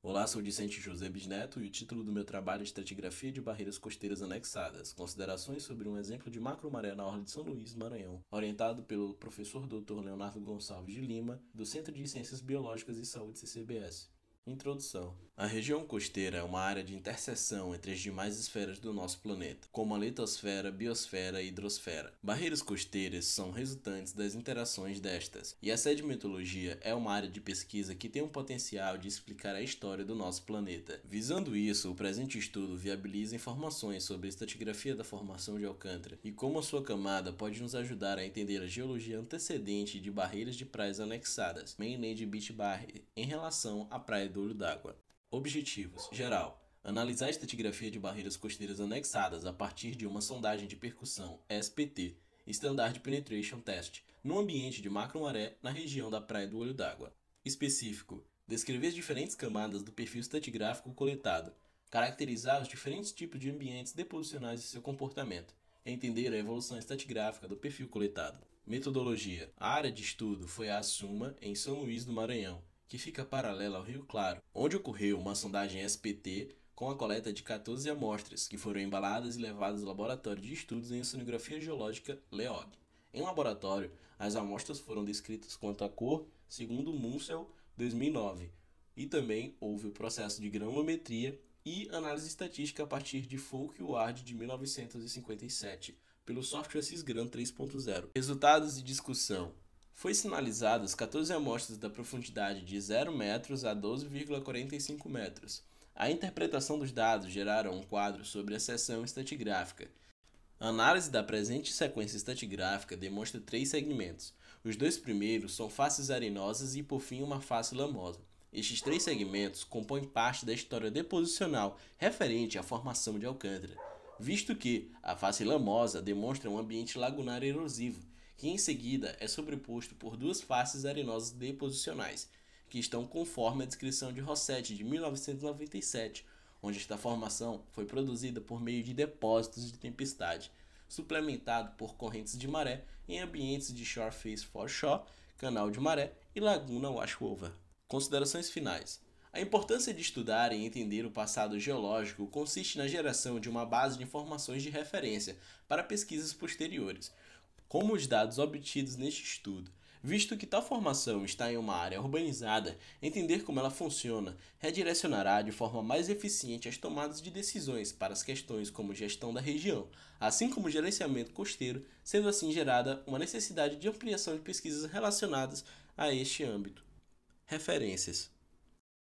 Olá, sou o Vicente José Bisneto e o título do meu trabalho é Estratigrafia de Barreiras Costeiras Anexadas, considerações sobre um exemplo de macromaré na Orla de São Luís, Maranhão, orientado pelo professor Dr. Leonardo Gonçalves de Lima, do Centro de Ciências Biológicas e Saúde CCBS. Introdução. A região costeira é uma área de interseção entre as demais esferas do nosso planeta, como a litosfera, biosfera e hidrosfera. Barreiras costeiras são resultantes das interações destas, e a sedimentologia é uma área de pesquisa que tem o potencial de explicar a história do nosso planeta. Visando isso, o presente estudo viabiliza informações sobre a estratigrafia da formação de Alcântara e como a sua camada pode nos ajudar a entender a geologia antecedente de barreiras de praias anexadas, mainland beach barrier, em relação à praia do bebedouro d'água. Objetivos: geral. Analisar a estratigrafia de barreiras costeiras anexadas a partir de uma sondagem de percussão SPT, Standard Penetration Test, no ambiente de macromaré na região da Praia do Olho d'Água. Específico: descrever as diferentes camadas do perfil estratigráfico coletado, caracterizar os diferentes tipos de ambientes deposicionais e seu comportamento, entender a evolução estratigráfica do perfil coletado. Metodologia: A área de estudo foi a Assuma, em São Luís do Maranhão, que fica paralela ao Rio Claro, onde ocorreu uma sondagem SPT com a coleta de 14 amostras, que foram embaladas e levadas ao Laboratório de Estudos em Oceanografia Geológica LEOG. Em laboratório, as amostras foram descritas quanto à cor, segundo Munsell, 2009, e também houve o processo de granulometria e análise estatística a partir de Folk Ward de 1957, pelo software Sysgran 3.0. Resultados e discussão. Foi sinalizadas 14 amostras da profundidade de 0 metros a 12,45 metros. A interpretação dos dados geraram um quadro sobre a seção estatigráfica. A análise da presente sequência estatigráfica demonstra três segmentos. Os dois primeiros são faces arenosas e, por fim, uma face lamosa. Estes três segmentos compõem parte da história deposicional referente à formação de Alcântara, visto que a face lamosa demonstra um ambiente lagunar erosivo que em seguida é sobreposto por duas faces arenosas deposicionais, que estão conforme a descrição de Rossetti de 1997, onde esta formação foi produzida por meio de depósitos de tempestade, suplementado por correntes de maré em ambientes de Shore Face Foreshore, Canal de Maré e Laguna Washover. Considerações finais. A importância de estudar e entender o passado geológico consiste na geração de uma base de informações de referência para pesquisas posteriores, como os dados obtidos neste estudo, visto que tal formação está em uma área urbanizada, entender como ela funciona redirecionará de forma mais eficiente as tomadas de decisões para as questões como gestão da região, assim como gerenciamento costeiro, sendo assim gerada uma necessidade de ampliação de pesquisas relacionadas a este âmbito. Referências